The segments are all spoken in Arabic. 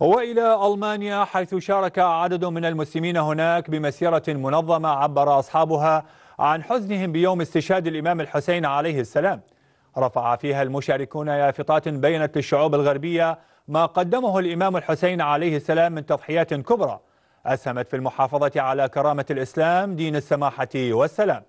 وإلى ألمانيا حيث شارك عدد من المسلمين هناك بمسيرة منظمة عبر أصحابها عن حزنهم بيوم استشهاد الإمام الحسين عليه السلام رفع فيها المشاركون لافتات بينت للشعوب الغربية ما قدمه الإمام الحسين عليه السلام من تضحيات كبرى أسهمت في المحافظة على كرامة الإسلام دين السماحة والسلام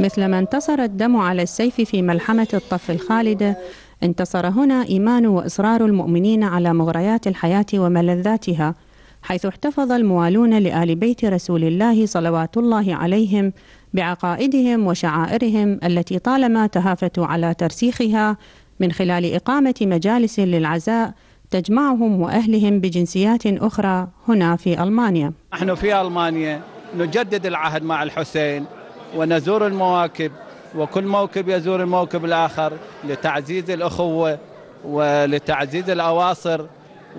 مثلما انتصر الدم على السيف في ملحمة الطف الخالدة انتصر هنا إيمان وإصرار المؤمنين على مغريات الحياة وملذاتها حيث احتفظ الموالون لآل بيت رسول الله صلوات الله عليهم بعقائدهم وشعائرهم التي طالما تهافتوا على ترسيخها من خلال إقامة مجالس للعزاء تجمعهم وأهلهم بجنسيات أخرى هنا في ألمانيا نحن في ألمانيا نجدد العهد مع الحسين ونزور المواكب وكل موكب يزور الموكب الآخر لتعزيز الأخوة ولتعزيز الأواصر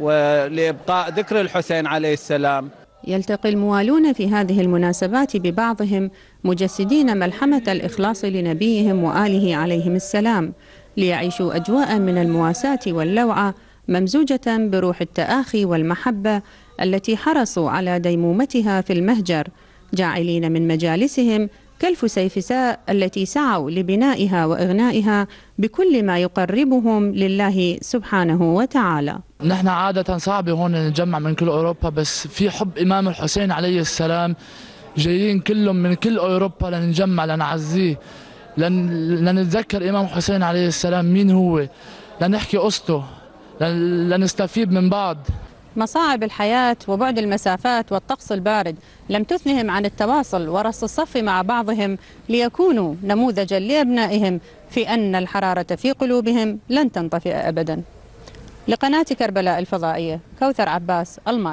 ولإبقاء ذكر الحسين عليه السلام يلتقي الموالون في هذه المناسبات ببعضهم مجسدين ملحمة الإخلاص لنبيهم وآله عليهم السلام ليعيشوا أجواء من المواساة واللوعة ممزوجة بروح التآخي والمحبة التي حرصوا على ديمومتها في المهجر جاعلين من مجالسهم كالفسيفساء التي سعوا لبنائها وإغنائها بكل ما يقربهم لله سبحانه وتعالى نحن عادة صعب هون نجمع من كل أوروبا بس في حب إمام الحسين عليه السلام جايين كلهم من كل أوروبا لنجمع لنعزيه لن... لنتذكر إمام حسين عليه السلام مين هو لنحكي قصته لنستفيد من بعض مصاعب الحياة وبعد المسافات والطقس البارد لم تثنهم عن التواصل ورص الصف مع بعضهم ليكونوا نموذجا لأبنائهم في أن الحرارة في قلوبهم لن تنطفئ أبدا لقناة كربلاء الفضائية كوثر عباس الماء